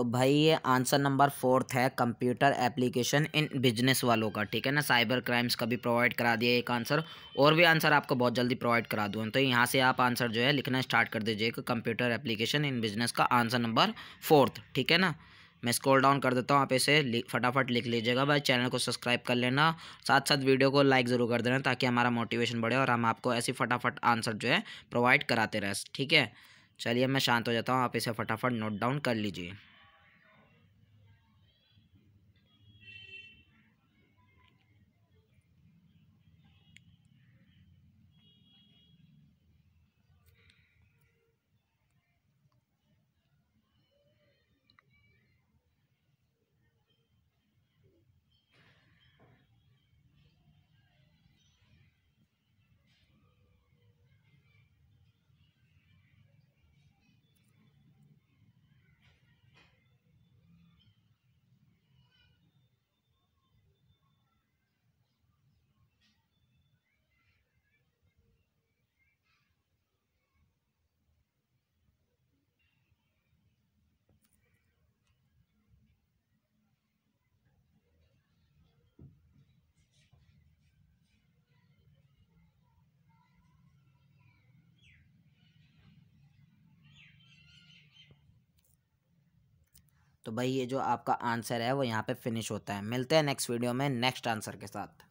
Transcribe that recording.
तो भाई ये आंसर नंबर फोर्थ है कंप्यूटर एप्लीकेशन इन बिजनेस वालों का ठीक है ना साइबर क्राइम्स का भी प्रोवाइड करा दिया एक आंसर और भी आंसर आपको बहुत जल्दी प्रोवाइड करा दूँ तो यहाँ से आप आंसर जो है लिखना स्टार्ट कर दीजिए कंप्यूटर एप्लीकेशन इन बिजनेस का आंसर नंबर फोर्थ ठीक है ना मैं स्क्रॉल डाउन कर देता हूँ आप इसे फटाफट लिख लीजिएगा भाई चैनल को सब्सक्राइब कर लेना साथ साथ वीडियो को लाइक ज़रूर कर देना ताकि हमारा मोटिवेशन बढ़े और हम आपको ऐसी फटाफट आंसर जो है प्रोवाइड कराते रहें ठीक है चलिए मैं शांत हो जाता हूँ आप इसे फटाफट नोट डाउन कर लीजिए तो भाई ये जो आपका आंसर है वो यहाँ पे फिनिश होता है मिलते हैं नेक्स्ट वीडियो में नेक्स्ट आंसर के साथ